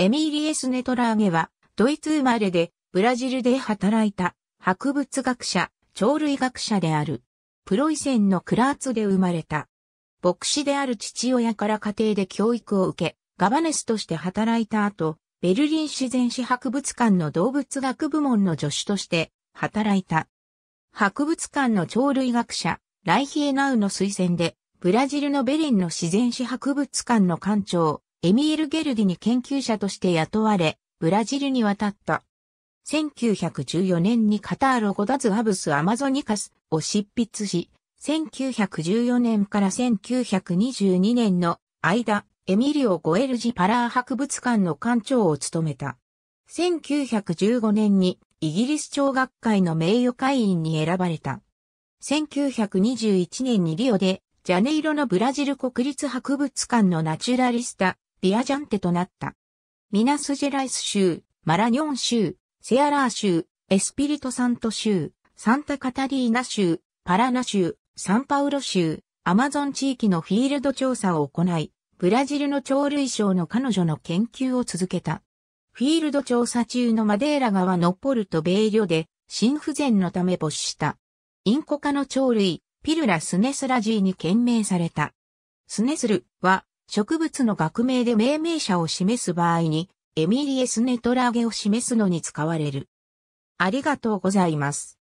エミーリエス・ネトラーゲは、ドイツ生まれで、ブラジルで働いた、博物学者、鳥類学者である。プロイセンのクラーツで生まれた。牧師である父親から家庭で教育を受け、ガバネスとして働いた後、ベルリン自然史博物館の動物学部門の助手として働いた。博物館の鳥類学者、ライヒエナウの推薦で、ブラジルのベリンの自然史博物館の館長、エミール・ゲルディに研究者として雇われ、ブラジルに渡った。1914年にカターロゴダズハブス・アマゾニカスを執筆し、1914年から1922年の間、エミリオ・ゴエルジ・パラー博物館の館長を務めた。1915年にイギリス長学会の名誉会員に選ばれた。1921年にリオでジャネイロのブラジル国立博物館のナチュラリスタビアジャンテとなった。ミナスジェライス州、マラニョン州、セアラー州、エスピリトサント州、サンタカタリーナ州、パラナ州、サンパウロ州、アマゾン地域のフィールド調査を行い、ブラジルの鳥類省の彼女の研究を続けた。フィールド調査中のマデーラ川のポルトベイリョで心不全のため没した。インコ科の鳥類、ピルラスネスラジーに懸命された。スネスルは植物の学名で命名者を示す場合に、エミリエスネトラゲを示すのに使われる。ありがとうございます。